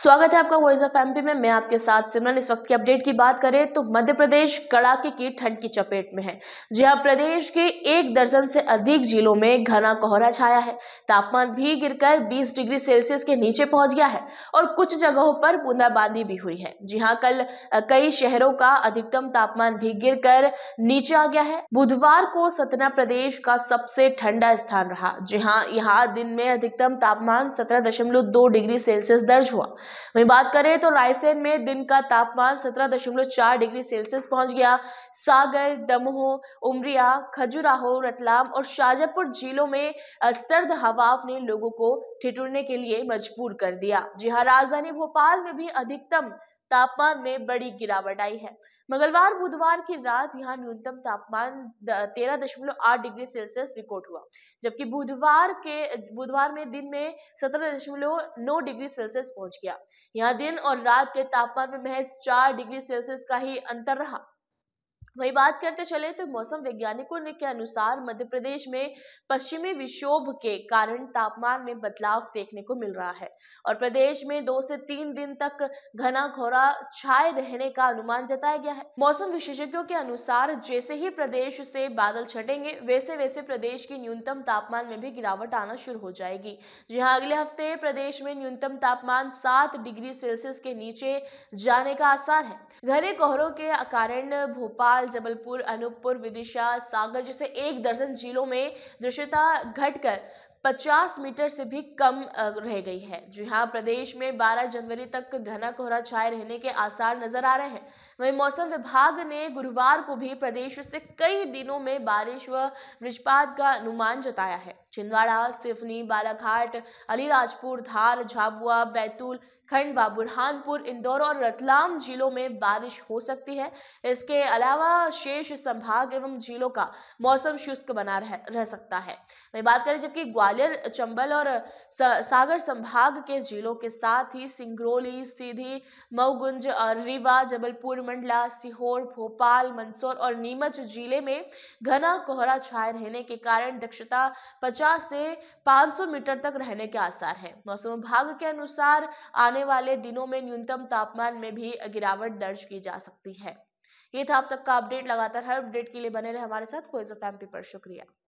स्वागत है आपका वॉइस ऑफ एमपी में मैं आपके साथ सिमरन इस वक्त की अपडेट की बात करें तो मध्य प्रदेश कड़ाके की ठंड की चपेट में है जी हाँ प्रदेश के एक दर्जन से अधिक जिलों में घना कोहरा छाया है तापमान भी गिरकर 20 डिग्री सेल्सियस के नीचे पहुंच गया है और कुछ जगहों पर बूंदाबांदी भी हुई है जी हाँ कल कई शहरों का अधिकतम तापमान भी गिर नीचे आ गया है बुधवार को सतना प्रदेश का सबसे ठंडा स्थान रहा जी हाँ यहाँ दिन में अधिकतम तापमान सत्रह डिग्री सेल्सियस दर्ज हुआ वहीं बात करें तो रायसेन में दिन का तापमान 17.4 डिग्री सेल्सियस पहुंच गया सागर दमोह उमरिया खजुराहो रतलाम और शाजापुर जिलों में सर्द हवा ने लोगों को ठिठुरने के लिए मजबूर कर दिया जी हाँ राजधानी भोपाल में भी अधिकतम तापमान में बड़ी गिरावट आई है मंगलवार बुधवार की रात यहाँ न्यूनतम तापमान तेरह दशमलव आठ डिग्री सेल्सियस रिकॉर्ड हुआ जबकि बुधवार के बुधवार में दिन में सत्रह दशमलव नौ डिग्री सेल्सियस पहुंच गया यहाँ दिन और रात के तापमान में महज चार डिग्री सेल्सियस का ही अंतर रहा वही बात करते चले तो मौसम वैज्ञानिकों ने के अनुसार मध्य प्रदेश में पश्चिमी विक्षोभ के कारण तापमान में बदलाव देखने को मिल रहा है और प्रदेश में दो से तीन दिन तक घना घोरा छाए रहने का अनुमान जताया गया है मौसम विशेषज्ञों के अनुसार जैसे ही प्रदेश से बादल छटेंगे वैसे वैसे प्रदेश के न्यूनतम तापमान में भी गिरावट आना शुरू हो जाएगी जहाँ अगले हफ्ते प्रदेश में न्यूनतम तापमान सात डिग्री सेल्सियस के नीचे जाने का आसार है घने कोहरों के कारण भोपाल भोपाल जबलपुर अनूपपुर विदिशा सागर जैसे एक दर्जन जिलों में दृश्यता घटकर 50 मीटर से भी कम रह गई है जी हाँ प्रदेश में 12 जनवरी तक घना कोहरा छाए रहने के आसार नजर आ रहे हैं वहीं मौसम विभाग ने गुरुवार को भी प्रदेश से कई दिनों में बारिश व वृष्टपात का अनुमान जताया है छिंदवाड़ा सिवनी बालाघाट अलीराजपुर धार झाबुआ बैतूल खंडवा बुरहानपुर इंदौर और रतलाम जिलों में बारिश हो सकती है इसके अलावा शेष संभाग एवं जिलों का मौसम शुष्क बना रह, रह सकता है वही बात करें जबकि ग्वालियर चंबल और सागर संभाग के जिलों के साथ ही सिंगरौली सीधी मऊगुंज रीवा जबलपुर मंडला सीहोर भोपाल मंदसौर और नीमच जिले में घना कोहरा छाए रहने के कारण दक्षता 50 से 500 मीटर तक रहने के आसार है मौसम विभाग के अनुसार आने आने वाले दिनों में न्यूनतम तापमान में भी गिरावट दर्ज की जा सकती है ये था अब तक का अपडेट लगातार हर अपडेट के लिए बने रहे हमारे साथ कोई एफ शुक्रिया